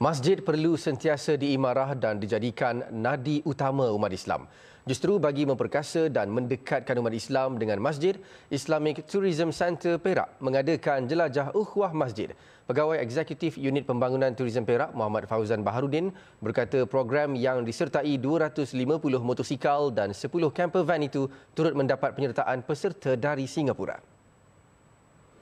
Masjid perlu sentiasa diimarah dan dijadikan nadi utama umat Islam. Justru bagi memperkasa dan mendekatkan umat Islam dengan masjid, Islamic Tourism Centre Perak mengadakan jelajah ukhwah masjid. Pegawai Eksekutif Unit Pembangunan Tourism Perak, Muhammad Fauzan Baharudin, berkata program yang disertai 250 motosikal dan 10 camper van itu turut mendapat penyertaan peserta dari Singapura.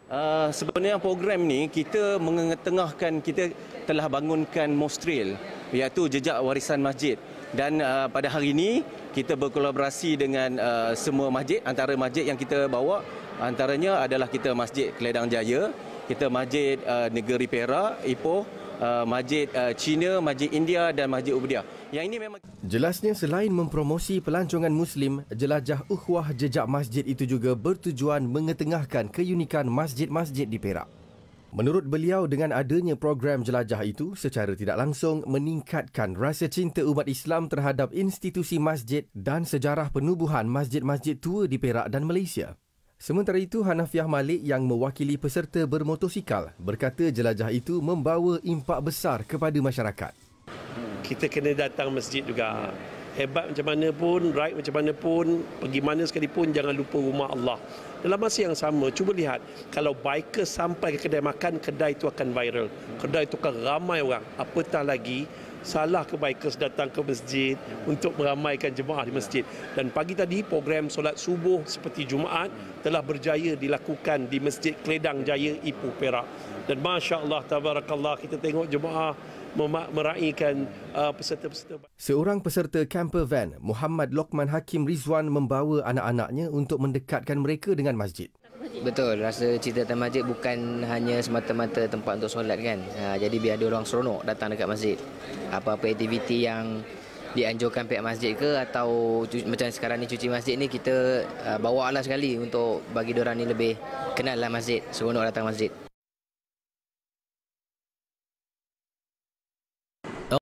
Ah, sebenarnya program ni kita mengetengahkan kita telah bangunkan mostril iaitu jejak warisan masjid dan uh, pada hari ini kita berkolaborasi dengan uh, semua masjid antara masjid yang kita bawa antaranya adalah kita Masjid Kledang Jaya, kita Masjid uh, Negeri Perak, Ipoh, Uh, masjid uh, Cina, masjid India dan masjid Ubudiah. Yang ini memang jelasnya selain mempromosi pelancongan muslim, jelajah ukhuwah jejak masjid itu juga bertujuan mengetengahkan keunikan masjid-masjid di Perak. Menurut beliau dengan adanya program jelajah itu secara tidak langsung meningkatkan rasa cinta umat Islam terhadap institusi masjid dan sejarah penubuhan masjid-masjid tua di Perak dan Malaysia. Sementara itu, Hanafiah Malik yang mewakili peserta bermotosikal berkata jelajah itu membawa impak besar kepada masyarakat. Kita kena datang masjid juga hebat macam mana pun, right macam mana pun, pergi mana sekalipun jangan lupa rumah Allah. Dalam masa yang sama, cuba lihat kalau biker sampai ke kedai makan, kedai itu akan viral. Kedai itu akan ramai orang. Apatah lagi salah ke bikers datang ke masjid untuk meramaikan jemaah di masjid. Dan pagi tadi program solat subuh seperti Jumaat telah berjaya dilakukan di Masjid Kledang Jaya Ipoh Perak. Dan masya-Allah tabarakallah kita tengok jemaah meraihkan uh, peserta-peserta. Seorang peserta camper van, Muhammad Lokman Hakim Rizwan membawa anak-anaknya untuk mendekatkan mereka dengan masjid. Betul, rasa cerita tentang masjid bukan hanya semata-mata tempat untuk solat kan. Ha, jadi biar ada orang seronok datang dekat masjid. Apa-apa aktiviti yang dianjurkan pihak masjid ke atau macam sekarang ni cuci masjid ni kita uh, bawa lah sekali untuk bagi orang ni lebih kenal lah masjid, seronok datang masjid.